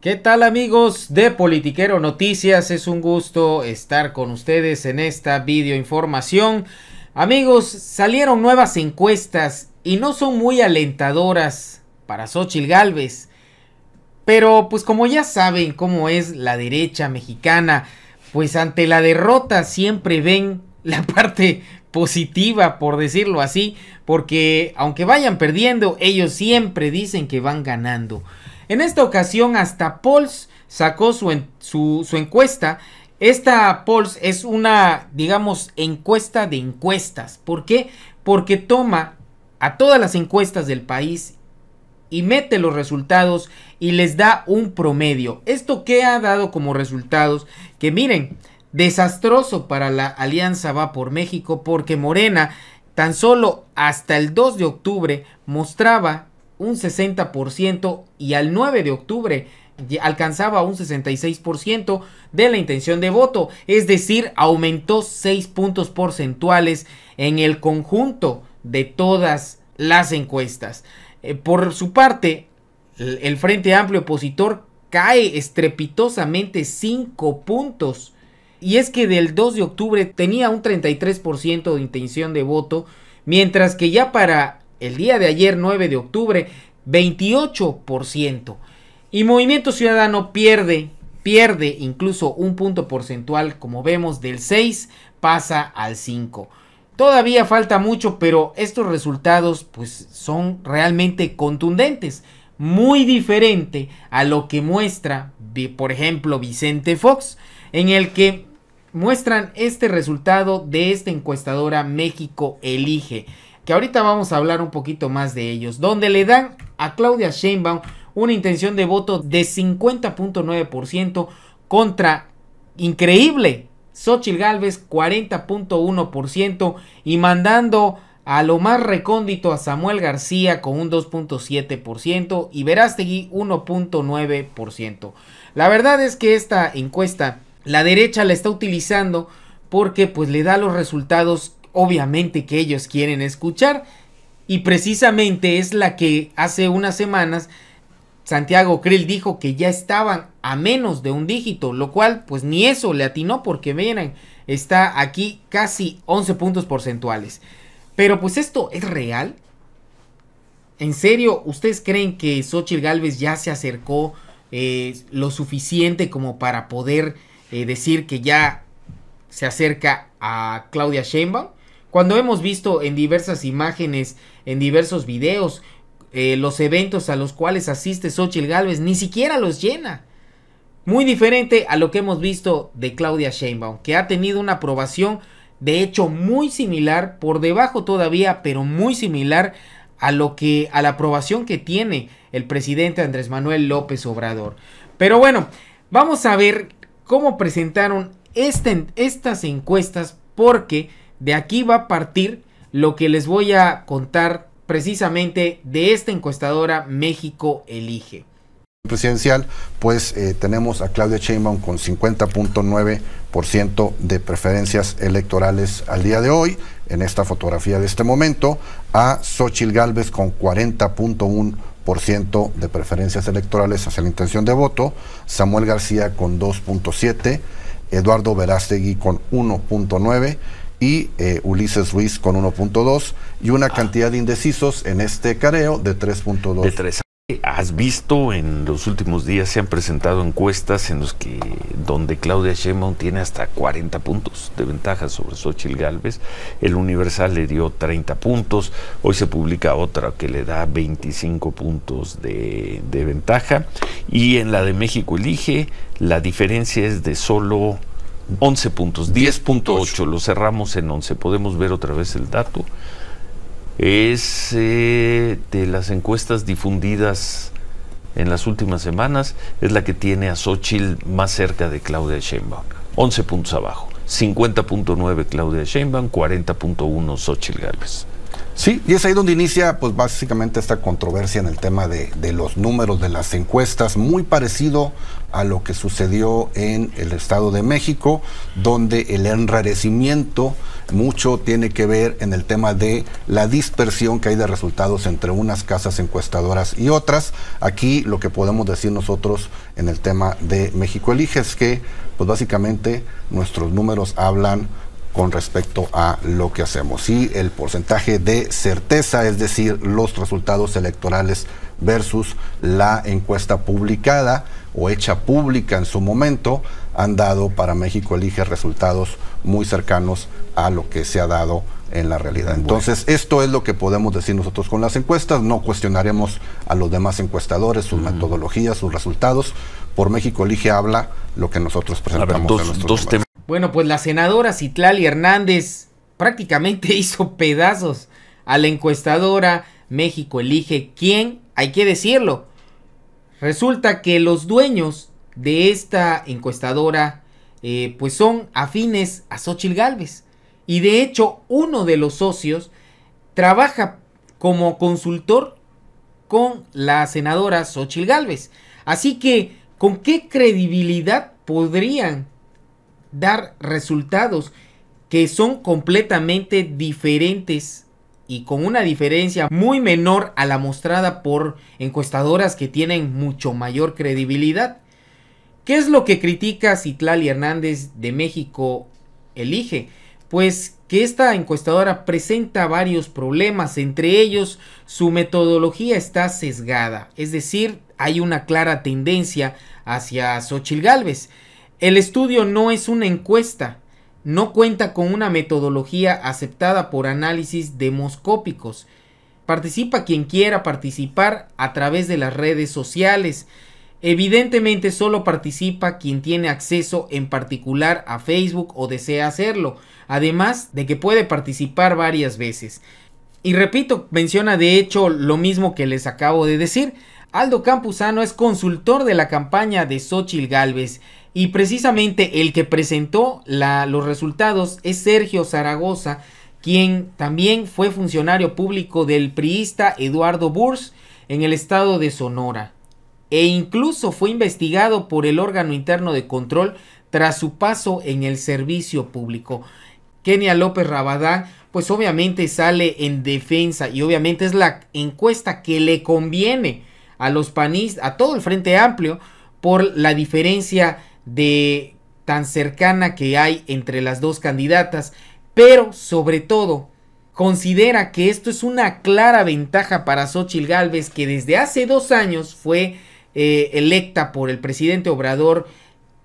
¿Qué tal amigos de Politiquero Noticias? Es un gusto estar con ustedes en esta videoinformación. Amigos, salieron nuevas encuestas y no son muy alentadoras para Xochitl Galvez. Pero pues como ya saben cómo es la derecha mexicana, pues ante la derrota siempre ven la parte positiva, por decirlo así, porque aunque vayan perdiendo, ellos siempre dicen que van ganando. En esta ocasión hasta Pols sacó su, su, encuesta. Esta Pols es una, digamos, encuesta de encuestas. ¿Por qué? Porque toma a todas las encuestas del país y mete los resultados y les da un promedio. ¿Esto que ha dado como resultados? Que miren, desastroso para la Alianza Va por México porque Morena tan solo hasta el 2 de octubre mostraba un 60% y al 9 de octubre alcanzaba un 66% de la intención de voto, es decir, aumentó 6 puntos porcentuales en el conjunto de todas las encuestas. Eh, por su parte, el Frente Amplio Opositor cae estrepitosamente 5 puntos. Y es que del 2 de octubre tenía un 33% de intención de voto, mientras que ya para el día de ayer 9 de octubre 28%. Y Movimiento Ciudadano pierde, pierde incluso un punto porcentual, como vemos, del 6 pasa al 5. Todavía falta mucho, pero estos resultados pues son realmente contundentes, muy diferente a lo que muestra, por ejemplo, Vicente Fox, en el que muestran este resultado de esta encuestadora México Elige que ahorita vamos a hablar un poquito más de ellos, donde le dan a Claudia Sheinbaum una intención de voto de 50.9% contra increíble Xochitl Galvez 40.1% y mandando a lo más recóndito a Samuel García con un 2.7% y Verástegui 1.9%. La verdad es que esta encuesta la derecha la está utilizando porque pues le da los resultados obviamente que ellos quieren escuchar. Y precisamente es la que hace unas semanas Santiago Krill dijo que ya estaban a menos de un dígito, lo cual pues ni eso le atinó porque miren, está aquí casi 11 puntos porcentuales. Pero pues esto es real. ¿En serio ustedes creen que Xochitl Galvez ya se acercó eh, lo suficiente como para poder eh, decir que ya se acerca a Claudia Sheinbaum? Cuando hemos visto en diversas imágenes, en diversos videos, eh, los eventos a los cuales asiste Xochitl Galvez, ni siquiera los llena. Muy diferente a lo que hemos visto de Claudia Sheinbaum, que ha tenido una aprobación de hecho muy similar, por debajo todavía, pero muy similar a lo que a la aprobación que tiene el presidente Andrés Manuel López Obrador. Pero bueno, vamos a ver cómo presentaron este, estas encuestas porque de aquí va a partir lo que les voy a contar precisamente de esta encuestadora México Elige. Presidencial, pues eh, tenemos a Claudia Sheinbaum con 50.9% de preferencias electorales al día de hoy, en esta fotografía de este momento, a Xochil Gálvez con 40.1% de preferencias electorales hacia la intención de voto, Samuel García con 2.7, Eduardo Verástegui con 1.9 y eh, Ulises Ruiz con 1.2 y una ah. cantidad de indecisos en este careo de 3.2. ¿Has visto en los últimos días se han presentado encuestas en los que donde Claudia Sheinbaum tiene hasta 40 puntos de ventaja sobre Xochitl Galvez? El Universal le dio 30 puntos, hoy se publica otra que le da 25 puntos de, de ventaja y en la de México elige la diferencia es de solo 11 puntos, 10.8, lo cerramos en 11, podemos ver otra vez el dato. Es eh, de las encuestas difundidas en las últimas semanas, es la que tiene a Xochitl más cerca de Claudia Sheinbaum, 11 puntos abajo, 50.9 Claudia Sheinbaum, 40.1 Xochitl Gálvez. Sí, y es ahí donde inicia, pues básicamente esta controversia en el tema de, de, los números de las encuestas, muy parecido a lo que sucedió en el Estado de México, donde el enrarecimiento mucho tiene que ver en el tema de la dispersión que hay de resultados entre unas casas encuestadoras y otras. Aquí lo que podemos decir nosotros en el tema de México Elige es que, pues básicamente nuestros números hablan con respecto a lo que hacemos. Y el porcentaje de certeza, es decir, los resultados electorales versus la encuesta publicada o hecha pública en su momento, han dado para México Elige resultados muy cercanos a lo que se ha dado en la realidad. Entonces, esto es lo que podemos decir nosotros con las encuestas. No cuestionaremos a los demás encuestadores, sus metodologías, sus resultados. Por México Elige habla lo que nosotros presentamos. nuestros temas. Bueno, pues la senadora Citlali Hernández prácticamente hizo pedazos a la encuestadora México elige quién, hay que decirlo. Resulta que los dueños de esta encuestadora eh, pues son afines a Xochitl Galvez. Y de hecho uno de los socios trabaja como consultor con la senadora Xochitl Galvez. Así que, ¿con qué credibilidad podrían dar resultados que son completamente diferentes y con una diferencia muy menor a la mostrada por encuestadoras que tienen mucho mayor credibilidad. ¿Qué es lo que critica Citlali Hernández de México Elige? Pues que esta encuestadora presenta varios problemas, entre ellos su metodología está sesgada, es decir, hay una clara tendencia hacia Xochil Gálvez. El estudio no es una encuesta, no cuenta con una metodología aceptada por análisis demoscópicos. Participa quien quiera participar a través de las redes sociales. Evidentemente solo participa quien tiene acceso en particular a Facebook o desea hacerlo, además de que puede participar varias veces. Y repito, menciona de hecho lo mismo que les acabo de decir. Aldo Campuzano es consultor de la campaña de Xochil Galvez. Y precisamente el que presentó la, los resultados es Sergio Zaragoza, quien también fue funcionario público del priista Eduardo Burs en el estado de Sonora, e incluso fue investigado por el órgano interno de control tras su paso en el servicio público. Kenia López Rabadá, pues obviamente sale en defensa y obviamente es la encuesta que le conviene a los panistas, a todo el Frente Amplio, por la diferencia de tan cercana que hay entre las dos candidatas, pero sobre todo considera que esto es una clara ventaja para Xochitl Galvez que desde hace dos años fue eh, electa por el presidente Obrador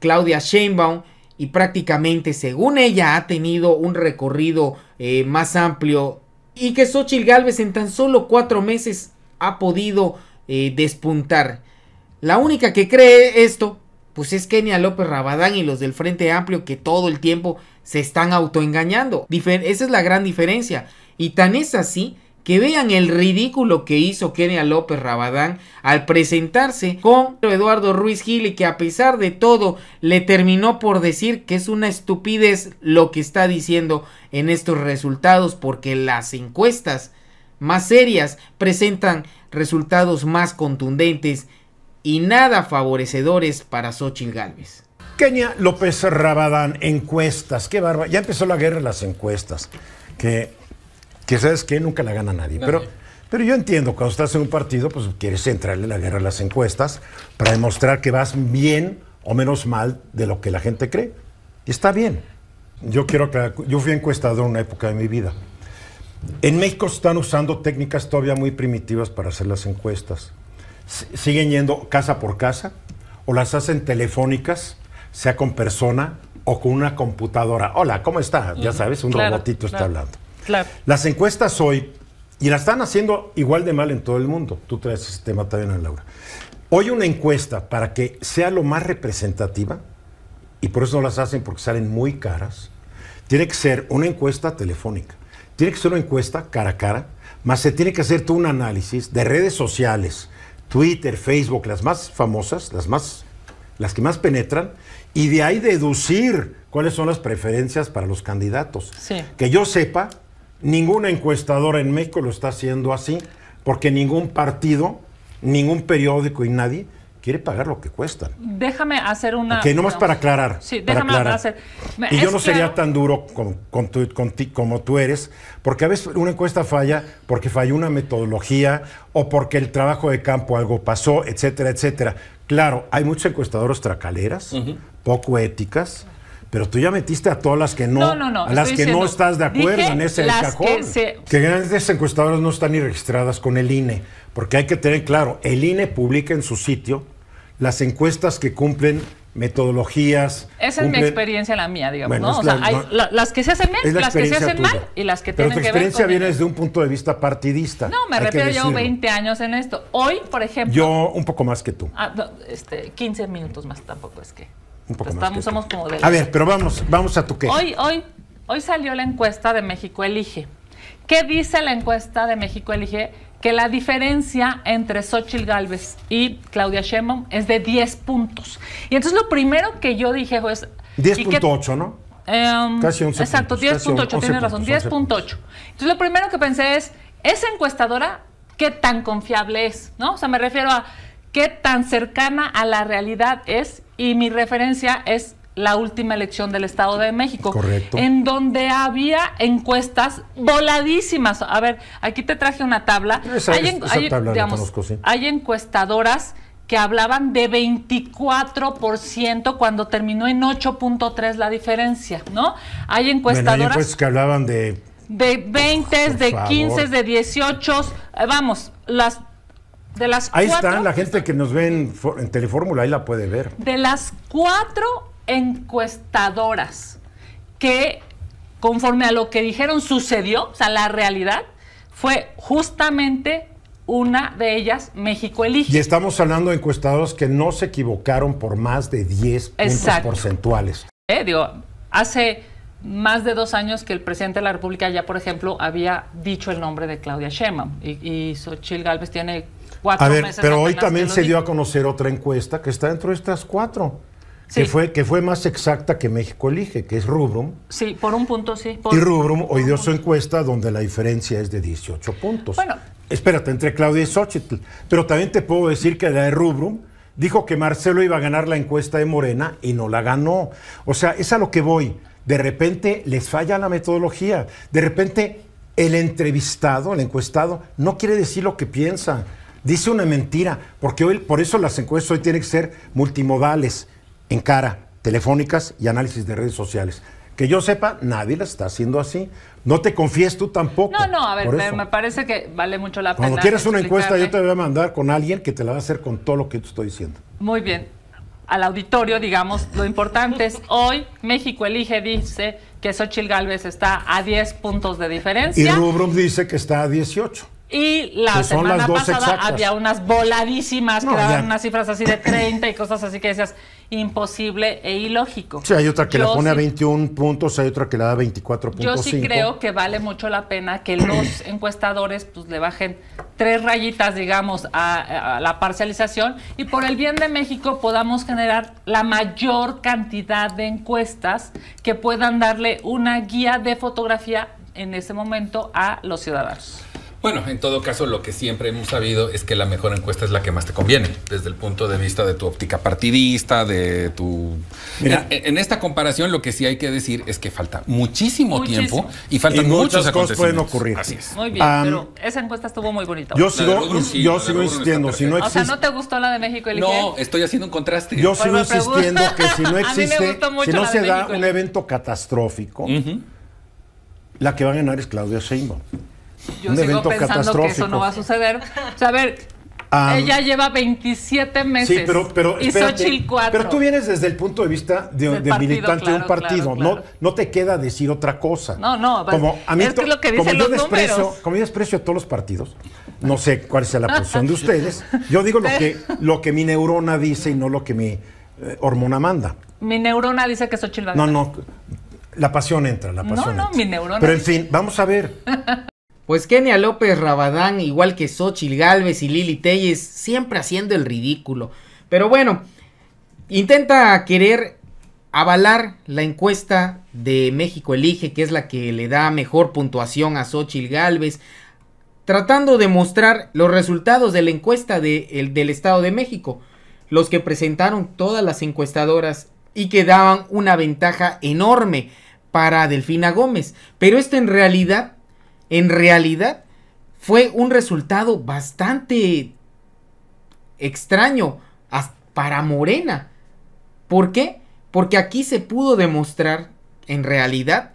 Claudia Sheinbaum y prácticamente según ella ha tenido un recorrido eh, más amplio y que Xochitl Galvez en tan solo cuatro meses ha podido eh, despuntar. La única que cree esto pues es Kenia López Rabadán y los del Frente Amplio que todo el tiempo se están autoengañando. esa es la gran diferencia. Y tan es así que vean el ridículo que hizo Kenia López Rabadán al presentarse con Eduardo Ruiz Gil y que a pesar de todo le terminó por decir que es una estupidez lo que está diciendo en estos resultados porque las encuestas más serias presentan resultados más contundentes y nada favorecedores para Xochitl Galvez. Kenia López Rabadán, encuestas, qué barba. Ya empezó la guerra de las encuestas, que, sabes que nunca la gana nadie. Pero, pero yo entiendo, cuando estás en un partido, pues quieres entrarle la guerra a las encuestas para demostrar que vas bien o menos mal de lo que la gente cree. Y está bien. Yo quiero aclarar, yo fui encuestador en una época de mi vida. En México están usando técnicas todavía muy primitivas para hacer las encuestas siguen yendo casa por casa o las hacen telefónicas, sea con persona o con una computadora. Hola, ¿cómo está? Ya sabes, un robotito está hablando. Claro. Las encuestas hoy, y las están haciendo igual de mal en todo el mundo. Tú traes ese tema también, a Laura. Hoy una encuesta para que sea lo más representativa, y por eso no las hacen porque salen muy caras, tiene que ser una encuesta telefónica. Tiene que ser una encuesta cara a cara, más se tiene que hacer tú un análisis de redes sociales, Twitter, Facebook, las más famosas, las más las que más penetran, y de ahí deducir cuáles son las preferencias para los candidatos. Que yo sepa, ninguna encuestadora en México lo está haciendo así, porque ningún partido, ningún periódico y nadie quiere pagar lo que cuestan. Déjame hacer una... Que nomás para aclarar. Sí, déjame hacer... Y yo no sería tan duro con, ti, como tú eres, porque a veces una encuesta falla porque falló una metodología o porque el trabajo de campo algo pasó, etcétera, etcétera. Claro, hay muchos encuestadores tracaleras, poco éticas, pero tú ya metiste a todas las que no, no, no, no a las que no estás de acuerdo en ese cajón. Que, que, grandes encuestadoras no están ni registradas con el INE, porque hay que tener claro, el INE publica en su sitio las encuestas que cumplen metodologías. Esa es mi experiencia, la mía, digamos, ¿no? las que se hacen bien, las que se hacen mal y las que tienen que ver Pero tu experiencia viene desde un punto de vista partidista. No, me refiero, yo 20 años en esto. Hoy, por ejemplo... Yo un poco más que tú. 15 ah, este, minutos más tampoco es que... Un poco estamos, más somos como A ver, pero vamos, vamos a tu queja. Hoy, hoy, hoy salió la encuesta de México Elige. ¿Qué dice la encuesta de México Elige? que la diferencia entre Xochitl Galvez y Claudia Sheinbaum es de 10 puntos. Y entonces lo primero que yo dije es... Pues, 10.8, ¿no? Em, casi 11 Exacto, 10.8, tienes razón, 10.8. Entonces lo primero que pensé es, esa encuestadora, ¿qué tan confiable es? ¿No? O sea, me refiero a qué tan cercana a la realidad es y mi referencia es la última elección del Estado de México. Correcto. En donde había encuestas voladísimas. A ver, aquí te traje una tabla. hay, conozco, sí. hay encuestadoras que hablaban de 24% cuando terminó en 8.3 la diferencia, ¿no? Hay encuestadoras... hay que hablaban de... De 20, de quince, 15, de 18, eh, vamos, las de las Ahí están, la gente que nos ve en, en Telefórmula, ahí la puede ver. De las cuatro encuestadoras que conforme a lo que dijeron sucedió, o sea, la realidad fue justamente una de ellas, México elige. Y estamos hablando de encuestadoras que no se equivocaron por más de 10 puntos porcentuales. Eh, digo, hace más de dos años que el presidente de la República ya, por ejemplo, había dicho el nombre de Claudia Sheinbaum y, y Xochitl Galvez tiene cuatro a ver, Pero hoy también se dio a conocer otra encuesta que está dentro de estas cuatro que, fue, que fue más exacta que México elige, que es Rubrum. Sí, por un punto sí. y Rubrum hoy dio su encuesta donde la diferencia es de 18 puntos. Bueno. Espérate, entre Claudia y Xochitl. Pero también te puedo decir que la de Rubrum dijo que Marcelo iba a ganar la encuesta de Morena y no la ganó. O sea, es a lo que voy. De repente les falla la metodología. De repente el entrevistado, el encuestado, no quiere decir lo que piensa. Dice una mentira, porque hoy, por eso las encuestas hoy tienen que ser multimodales en cara, telefónicas y análisis de redes sociales. Que yo sepa, nadie la está haciendo así. No te confíes tú tampoco. No, no, a ver, me parece que vale mucho la pena. Cuando quieres una encuesta, yo te voy a mandar con alguien que te la va a hacer con todo lo que te estoy diciendo. Muy bien. Al auditorio, digamos, lo importante es hoy México elige, dice que Xochitl Gálvez está a 10 puntos de diferencia. Y Rubrum dice que está a 18. Y la semana pasada había unas voladísimas que daban unas cifras así de 30 y cosas así que decías imposible e ilógico. Sí, hay otra que la pone a 21 puntos, hay otra que la da 24.5. Yo sí creo que vale mucho la pena que los encuestadores pues le bajen tres rayitas, digamos, a, a la parcialización y por el bien de México podamos generar la mayor cantidad de encuestas que puedan darle una guía de fotografía en ese momento a los ciudadanos. Bueno, en todo caso, lo que siempre hemos sabido es que la mejor encuesta es la que más te conviene, desde el punto de vista de tu óptica partidista, de tu... Mira, en, esta comparación, lo que sí hay que decir es que falta muchísimo, tiempo y faltan muchos cosas pueden ocurrir. Así es. Muy bien, pero esa encuesta estuvo muy bonita. Yo sigo, yo sigo insistiendo, si no existe... O sea, ¿no te gustó la de México? El no, estoy haciendo un contraste. Yo sigo insistiendo que si no existe, si no se da un evento catastrófico, la que va a ganar es Claudia Sheinbaum. Yo sigo evento pensando que eso no va a suceder. O sea, a ver, ella lleva 27 meses. Sí, pero, pero, Pero tú vienes desde el punto de vista de, militante de un partido. No, no te queda decir otra cosa. No, no. Como a mí, desprecio, Como yo desprecio a todos los partidos, no sé cuál sea la posición de ustedes. Yo digo lo que, lo que mi neurona dice y no lo que mi eh, hormona manda. Mi neurona dice que Xochitl va No, no. La pasión entra, la pasión. No, no, mi neurona. Pero en fin, vamos a ver. Pues Kenia López Rabadán, igual que Xochil Galvez y Lili Telles, siempre haciendo el ridículo. Pero bueno, intenta querer avalar la encuesta de México Elige, que es la que le da mejor puntuación a Xochil Galvez, tratando de mostrar los resultados de la encuesta del Estado de México, los que presentaron todas las encuestadoras y que daban una ventaja enorme para Delfina Gómez. Pero esto en realidad en realidad fue un resultado bastante extraño para Morena. ¿Por qué? Porque aquí se pudo demostrar en realidad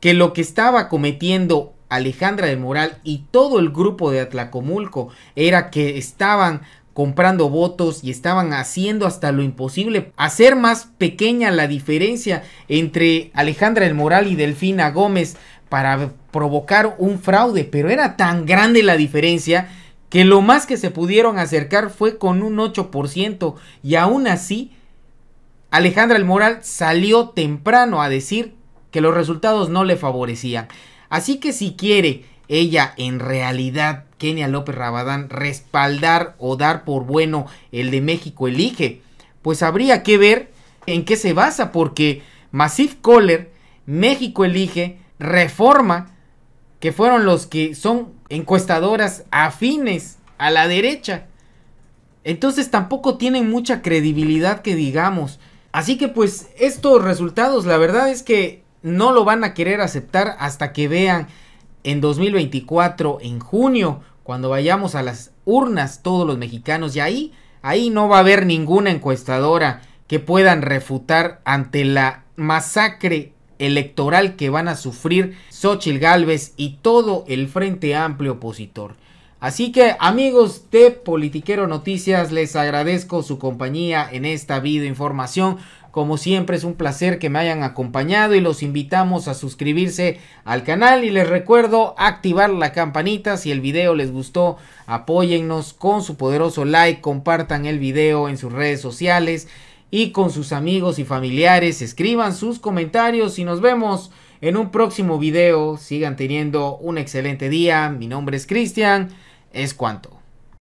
que lo que estaba cometiendo Alejandra de Moral y todo el grupo de Atlacomulco era que estaban comprando votos y estaban haciendo hasta lo imposible hacer más pequeña la diferencia entre Alejandra del Moral y Delfina Gómez para provocar un fraude, pero era tan grande la diferencia que lo más que se pudieron acercar fue con un 8% y aún así Alejandra El Moral salió temprano a decir que los resultados no le favorecían. Así que si quiere ella en realidad, Kenia López Rabadán, respaldar o dar por bueno el de México elige, pues habría que ver en qué se basa porque masif Koller, México elige, Reforma, que fueron los que son encuestadoras afines a la derecha. Entonces tampoco tienen mucha credibilidad que digamos. Así que pues estos resultados la verdad es que no lo van a querer aceptar hasta que vean en 2024, en junio, cuando vayamos a las urnas todos los mexicanos y ahí, ahí no va a haber ninguna encuestadora que puedan refutar ante la masacre electoral que van a sufrir Xochitl Galvez y todo el Frente Amplio opositor. Así que amigos de Politiquero Noticias, les agradezco su compañía en esta información Como siempre es un placer que me hayan acompañado y los invitamos a suscribirse al canal y les recuerdo activar la campanita si el video les gustó, apóyennos con su poderoso like, compartan el video en sus redes sociales y con sus amigos y familiares. Escriban sus comentarios y nos vemos en un próximo video. Sigan teniendo un excelente día. Mi nombre es Cristian. Es cuanto.